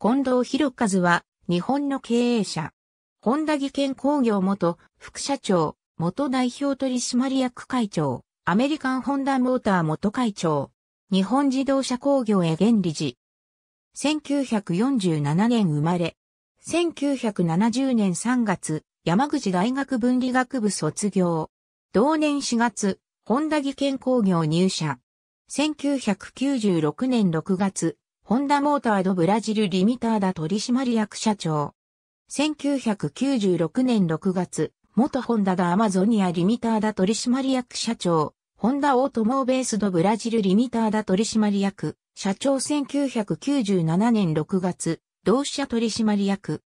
近藤博一は、日本の経営者。本田技研工業元、副社長、元代表取締役会長、アメリカンホンダモーター元会長、日本自動車工業へ現理事。1947年生まれ。1970年3月、山口大学文理学部卒業。同年4月、本田技研工業入社。1996年6月、ホンダモータードブラジルリミターダ取締役社長。1996年6月、元ホンダダアマゾニアリミターダ取締役社長、ホンダオートモーベースドブラジルリミターダ取締役、社長1997年6月、同社取締役。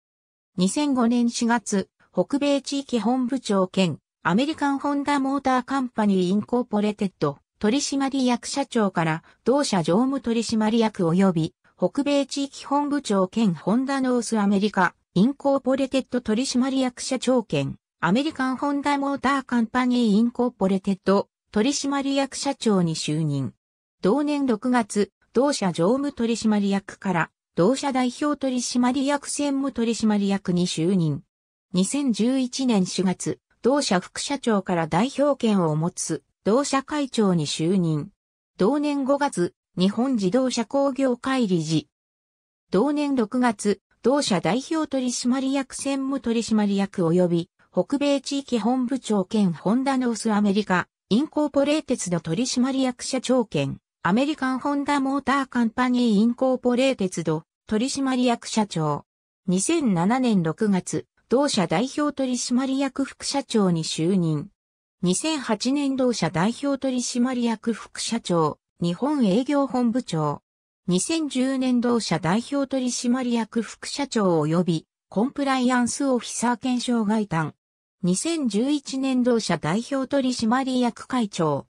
2005年4月、北米地域本部長兼、アメリカンホンダモーターカンパニーインコーポレテッド取締役社長から同社常務取締役及び北米地域本部長兼ホンダノースアメリカ、インコーポレテッド取締役社長兼、アメリカンホンダモーターカンパニーインコーポレテッド取締役社長に就任。同年6月、同社常務取締役から、同社代表取締役専務取締役に就任。2011年4月、同社副社長から代表権を持つ、同社会長に就任。同年5月、日本自動車工業会理事。同年6月、同社代表取締役専務取締役及び北米地域本部長兼ホンダノースアメリカ、インコーポレーテッド取締役社長兼、アメリカンホンダモーターカンパニーインコーポレーテッド取締役社長。2007年6月、同社代表取締役副社長に就任。2008年同社代表取締役副社長、日本営業本部長。2010年同社代表取締役副社長及びコンプライアンスオフィサー検証外担。2011年同社代表取締役会長。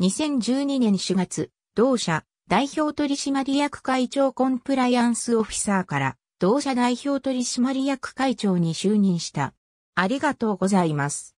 2012年4月、同社代表取締役会長コンプライアンスオフィサーから同社代表取締役会長に就任した。ありがとうございます。